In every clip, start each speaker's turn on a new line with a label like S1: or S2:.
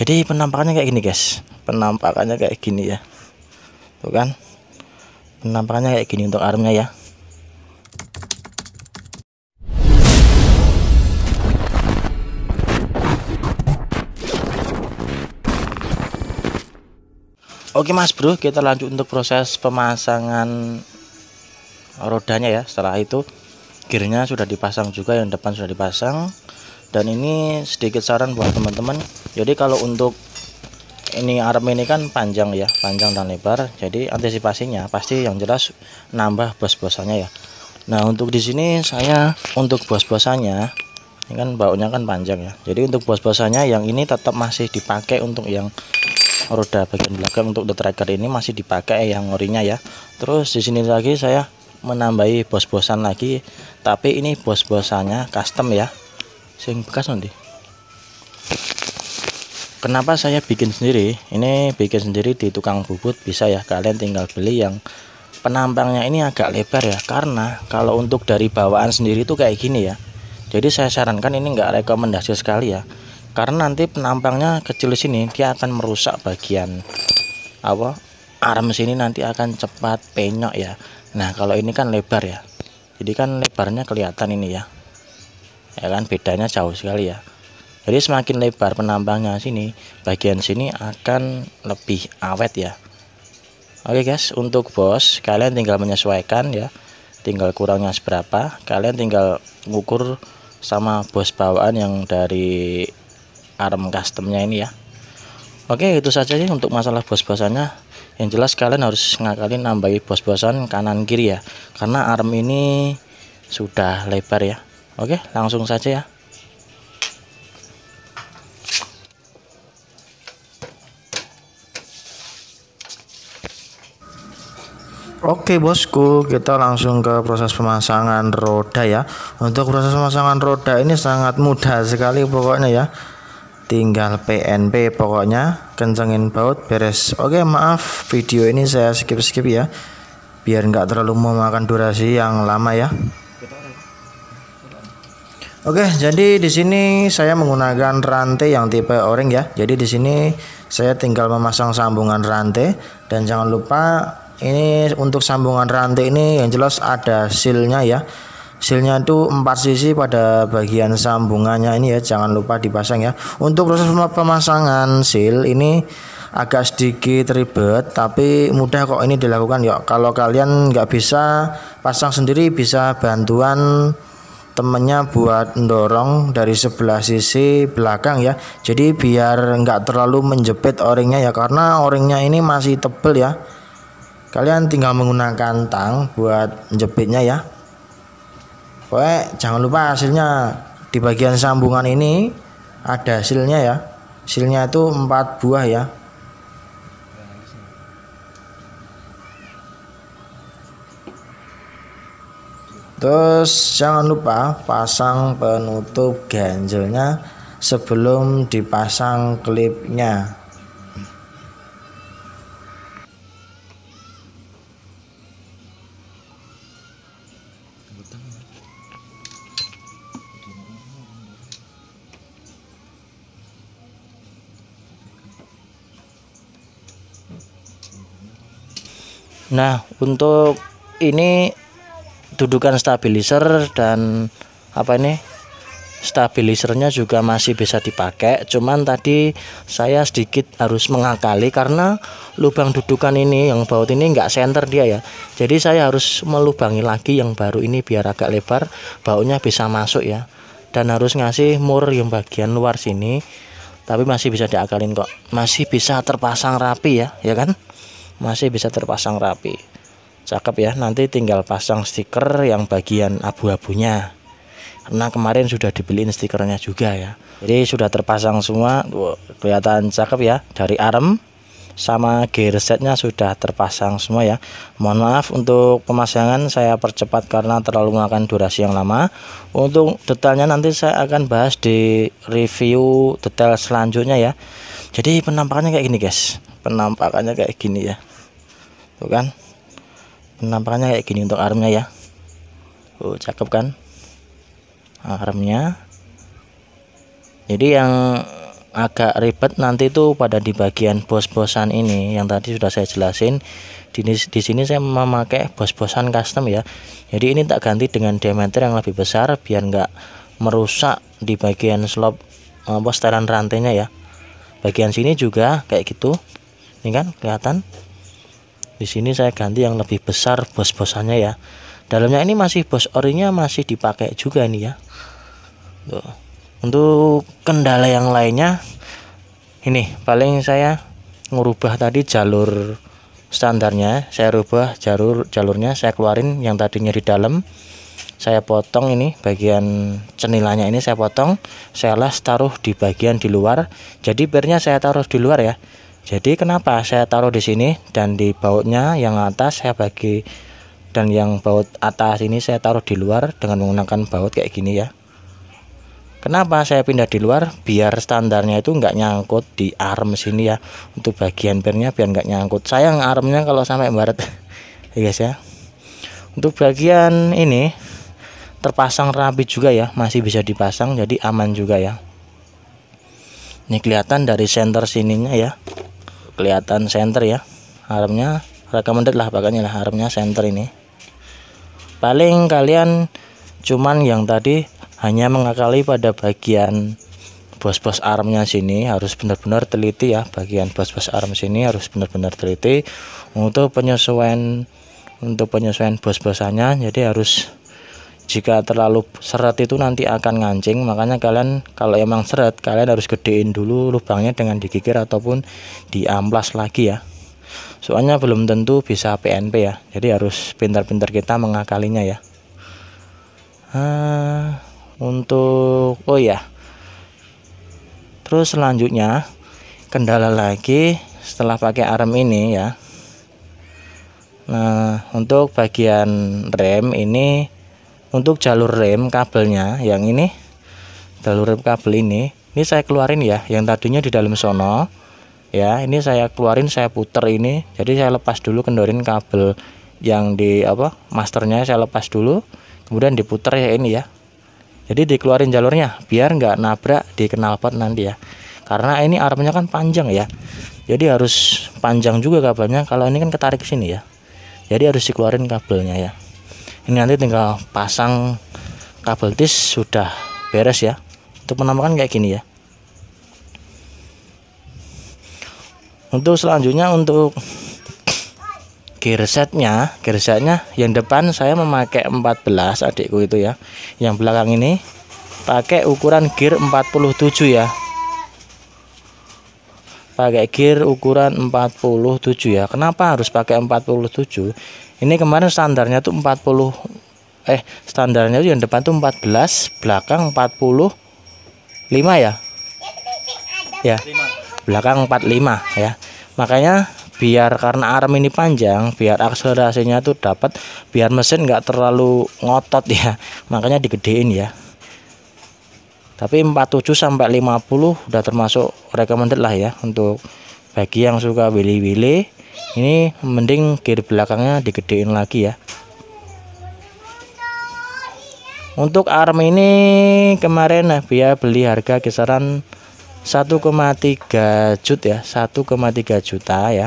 S1: jadi penampakannya kayak gini guys penampakannya kayak gini ya tuh kan penampakannya kayak gini untuk armnya ya Oke mas bro kita lanjut untuk proses pemasangan rodanya ya setelah itu gearnya sudah dipasang juga yang depan sudah dipasang dan ini sedikit saran buat teman-teman jadi kalau untuk ini arm ini kan panjang ya panjang dan lebar jadi antisipasinya pasti yang jelas nambah bos-bosannya ya nah untuk di sini saya untuk bos-bosannya ini kan baunya kan panjang ya jadi untuk bos-bosannya yang ini tetap masih dipakai untuk yang roda bagian belakang untuk the tracker ini masih dipakai yang orinya ya terus di sini lagi saya menambahi bos-bosan lagi tapi ini bos-bosannya custom ya sing bekas nanti kenapa saya bikin sendiri ini bikin sendiri di tukang bubut bisa ya kalian tinggal beli yang penampangnya ini agak lebar ya karena kalau untuk dari bawaan sendiri itu kayak gini ya jadi saya sarankan ini nggak rekomendasi sekali ya karena nanti penampangnya kecil sini dia akan merusak bagian apa arm sini nanti akan cepat penyok ya nah kalau ini kan lebar ya jadi kan lebarnya kelihatan ini ya ya kan bedanya jauh sekali ya jadi semakin lebar penambangnya sini bagian sini akan lebih awet ya oke guys untuk bos kalian tinggal menyesuaikan ya tinggal kurangnya seberapa kalian tinggal ngukur sama bos bawaan yang dari arm customnya ini ya oke itu saja sih untuk masalah bos-bosannya yang jelas kalian harus ngakalin nambahi bos-bosan kanan kiri ya karena arm ini sudah lebar ya oke langsung saja ya Oke bosku, kita langsung ke proses pemasangan roda ya. Untuk proses pemasangan roda ini sangat mudah sekali pokoknya ya. Tinggal PNP pokoknya, kencengin baut beres. Oke maaf video ini saya skip skip ya, biar nggak terlalu memakan durasi yang lama ya. Oke, jadi di sini saya menggunakan rantai yang tipe o ya. Jadi di sini saya tinggal memasang sambungan rantai dan jangan lupa ini untuk sambungan rantai ini yang jelas ada silnya ya silnya itu empat sisi pada bagian sambungannya ini ya jangan lupa dipasang ya untuk proses pemasangan sil ini agak sedikit ribet tapi mudah kok ini dilakukan ya kalau kalian nggak bisa pasang sendiri bisa bantuan temennya buat mendorong dari sebelah sisi belakang ya jadi biar nggak terlalu menjepit oringnya ya karena oringnya ini masih tebel ya kalian tinggal menggunakan tang buat jepitnya ya Oke, jangan lupa hasilnya di bagian sambungan ini ada hasilnya ya hasilnya itu 4 buah ya Terus jangan lupa pasang penutup ganjelnya sebelum dipasang klipnya. Nah, untuk ini dudukan stabilizer dan apa ini? Stabilisernya juga masih bisa dipakai, cuman tadi saya sedikit harus mengakali karena lubang dudukan ini yang baut ini nggak center dia ya. Jadi saya harus melubangi lagi yang baru ini biar agak lebar, bautnya bisa masuk ya. Dan harus ngasih mur yang bagian luar sini, tapi masih bisa diakalin kok, masih bisa terpasang rapi ya, ya kan? masih bisa terpasang rapi cakep ya nanti tinggal pasang stiker yang bagian abu-abunya karena kemarin sudah dibeliin stikernya juga ya jadi sudah terpasang semua kelihatan cakep ya dari arm sama gear setnya sudah terpasang semua ya mohon maaf untuk pemasangan saya percepat karena terlalu makan durasi yang lama untuk detailnya nanti saya akan bahas di review detail selanjutnya ya jadi penampakannya kayak gini guys penampakannya kayak gini ya tuh kan penampakannya kayak gini untuk armnya ya tuh cakep kan armnya jadi yang agak ribet nanti itu pada di bagian bos-bosan ini yang tadi sudah saya jelasin di, di sini saya memakai bos-bosan custom ya jadi ini tak ganti dengan diameter yang lebih besar biar nggak merusak di bagian slop bos eh, setelan rantainya ya bagian sini juga kayak gitu ini kan kelihatan di sini saya ganti yang lebih besar bos-bosannya ya dalamnya ini masih bos orinya masih dipakai juga ini ya Tuh. untuk kendala yang lainnya ini paling saya ngubah tadi jalur standarnya saya rubah jalur jalurnya saya keluarin yang tadinya di dalam saya potong ini bagian cenilanya ini saya potong saya las taruh di bagian di luar jadi bernya saya taruh di luar ya jadi kenapa saya taruh di sini dan di bautnya yang atas saya bagi dan yang baut atas ini saya taruh di luar dengan menggunakan baut kayak gini ya. Kenapa saya pindah di luar? Biar standarnya itu nggak nyangkut di arm sini ya. Untuk bagian pernya biar nggak nyangkut. Sayang armnya kalau sampai barat. ya guys ya. Untuk bagian ini terpasang rapi juga ya, masih bisa dipasang jadi aman juga ya. Ini kelihatan dari center sininya ya kelihatan center ya armnya recommended lah pakainya lah armnya center ini paling kalian cuman yang tadi hanya mengakali pada bagian bos-bos armnya sini harus benar-benar teliti ya bagian bos-bos arm sini harus benar-benar teliti untuk penyesuaian untuk penyesuaian bos-bosannya jadi harus jika terlalu seret itu nanti akan ngancing makanya kalian kalau emang seret kalian harus gedein dulu lubangnya dengan digigir ataupun diamplas lagi ya soalnya belum tentu bisa PNP ya jadi harus pintar-pintar kita mengakalinya ya uh, untuk oh ya terus selanjutnya kendala lagi setelah pakai arm ini ya nah untuk bagian rem ini untuk jalur rem kabelnya yang ini jalur rem kabel ini ini saya keluarin ya yang tadinya di dalam sono ya ini saya keluarin saya puter ini jadi saya lepas dulu kendorin kabel yang di apa masternya saya lepas dulu kemudian diputer ya ini ya jadi dikeluarin jalurnya biar nggak nabrak di knalpot nanti ya karena ini armnya kan panjang ya jadi harus panjang juga kabelnya kalau ini kan ketarik sini ya jadi harus dikeluarin kabelnya ya ini nanti tinggal pasang kabel tis sudah beres ya untuk penampakan kayak gini ya untuk selanjutnya untuk gear setnya gear setnya yang depan saya memakai 14 adikku itu ya yang belakang ini pakai ukuran gear 47 ya pakai gear ukuran 47 ya kenapa harus pakai 47 ini kemarin standarnya tuh 40 eh standarnya tuh yang depan tuh 14 belakang 45 ya ya belakang 45 ya makanya biar karena arm ini panjang biar akselerasinya tuh dapat biar mesin nggak terlalu ngotot ya makanya digedein ya tapi 47 sampai 50 udah termasuk recommended lah ya untuk bagi yang suka beli wili ini mending kiri belakangnya digedein lagi ya untuk arm ini kemarin Nabia beli harga kisaran 1,3 juta ya 1,3 juta ya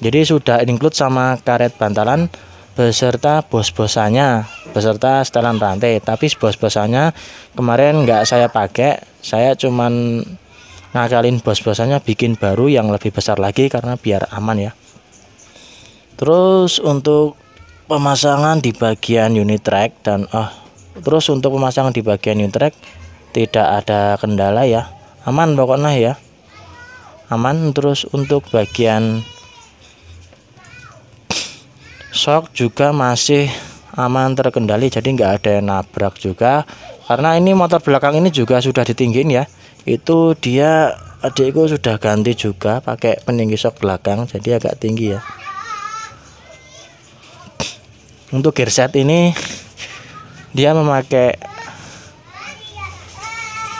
S1: jadi sudah include sama karet bantalan beserta bos-bosannya beserta setelan rantai tapi bos-bosannya kemarin nggak saya pakai saya cuman ngakalin bos-bosannya bikin baru yang lebih besar lagi karena biar aman ya terus untuk pemasangan di bagian unit track dan ah oh, terus untuk pemasangan di bagian unit track tidak ada kendala ya aman pokoknya ya aman terus untuk bagian shock juga masih aman terkendali jadi nggak ada yang nabrak juga karena ini motor belakang ini juga sudah ditinggin ya itu dia adikku sudah ganti juga pakai peninggi shock belakang jadi agak tinggi ya untuk gearset ini dia memakai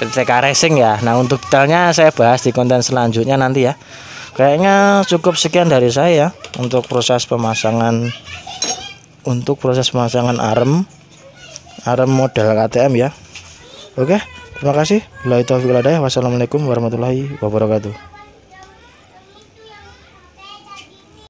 S1: PTK Racing ya Nah untuk detailnya saya bahas di konten selanjutnya nanti ya Kayaknya cukup sekian dari saya Untuk proses pemasangan Untuk proses pemasangan arm Arm model KTM ya Oke terima kasih Wassalamualaikum warahmatullahi wabarakatuh